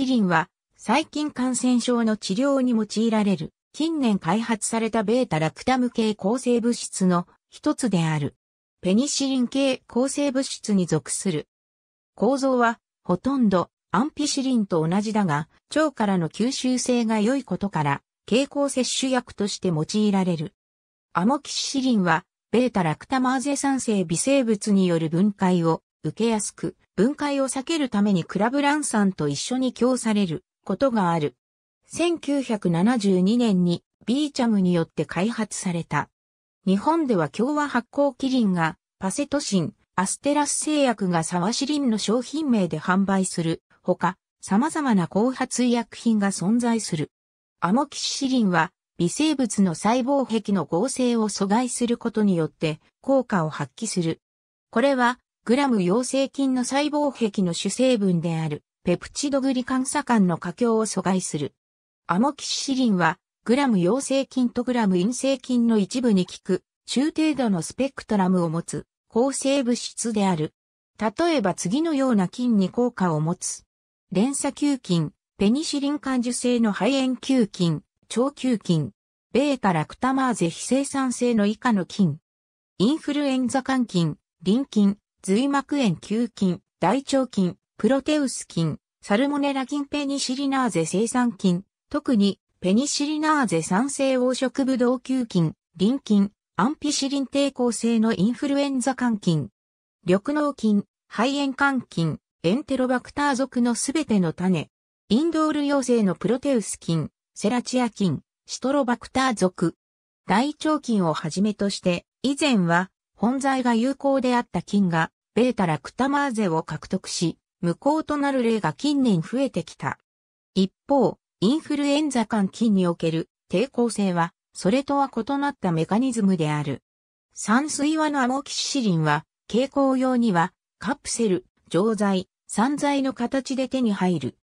シリンは、細菌感染症の治療に用いられる、近年開発されたベータラクタム系抗生物質の一つである。ペニシリン系抗生物質に属する。構造は、ほとんどアンピシリンと同じだが、腸からの吸収性が良いことから、経口摂取薬として用いられる。アモキシシリンは、ベータラクタマーゼ酸性微生物による分解を受けやすく、分解を避けるためにクラブラン酸と一緒に供されることがある。1972年にビーチャムによって開発された。日本では共和発酵キリンがパセトシン、アステラス製薬がサワシリンの商品名で販売するほか、様々な後発医薬品が存在する。アモキシリンは微生物の細胞壁の合成を阻害することによって効果を発揮する。これはグラム陽性菌の細胞壁の主成分である、ペプチドグリカン鎖間の過強を阻害する。アモキシリンは、グラム陽性菌とグラム陰性菌の一部に効く、中程度のスペクトラムを持つ、抗生物質である。例えば次のような菌に効果を持つ。連鎖球菌、ペニシリン感受性の肺炎球菌、腸球菌、ベータラクタマーゼ非生産性の以下の菌。インフルエンザ肝菌、リン菌、髄膜炎球菌、大腸菌、プロテウス菌、サルモネラ菌ペニシリナーゼ生産菌、特にペニシリナーゼ酸性黄色ブドウ球菌、リン菌、アンピシリン抵抗性のインフルエンザ肝菌、緑脳菌、肺炎肝菌、エンテロバクター属のすべての種、インドール陽性のプロテウス菌、セラチア菌、シトロバクター属、大腸菌をはじめとして、以前は本材が有効であった菌が、ベータラクタマーゼを獲得し、無効となる例が近年増えてきた。一方、インフルエンザ間菌における抵抗性は、それとは異なったメカニズムである。酸水和のアモキシシリンは、蛍光用には、カプセル、錠剤、散剤の形で手に入る。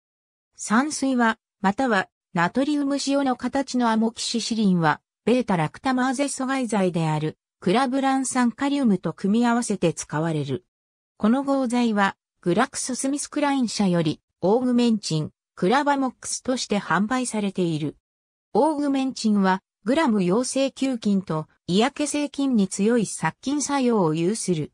酸水は、または、ナトリウム塩の形のアモキシシリンは、ベータラクタマーゼ阻害剤である。クラブラン酸カリウムと組み合わせて使われる。この合剤は、グラクソスミスクライン社より、オーグメンチン、クラバモックスとして販売されている。オーグメンチンは、グラム陽性球菌と嫌気性菌に強い殺菌作用を有する。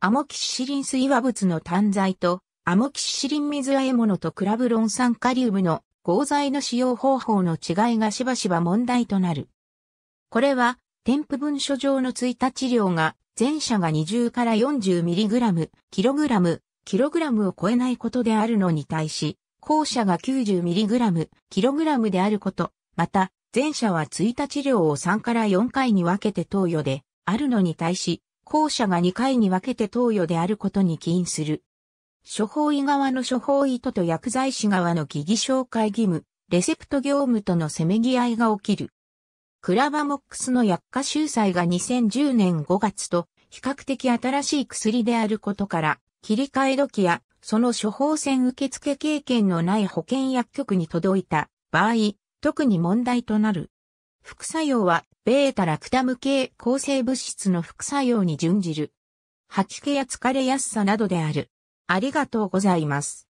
アモキシシリン水和物の単剤とアモキシリン水和え物とクラブロン酸カリウムの合剤の使用方法の違いがしばしば問題となる。これは添付文書上の追加治療が、前者が20から 40mg、キログラム、キログラムを超えないことであるのに対し、後者が 90mg、キログラムであること、また、前者は追加治療を3から4回に分けて投与で、あるのに対し、後者が2回に分けて投与であることに起因する。処方医側の処方意図と薬剤師側の疑義紹介義務、レセプト業務とのせめぎ合いが起きる。クラバモックスの薬価収載が2010年5月と比較的新しい薬であることから、切り替え時やその処方箋受付経験のない保険薬局に届いた場合、特に問題となる。副作用は、ベータラクタム系抗生物質の副作用に準じる。吐き気や疲れやすさなどである。ありがとうございます。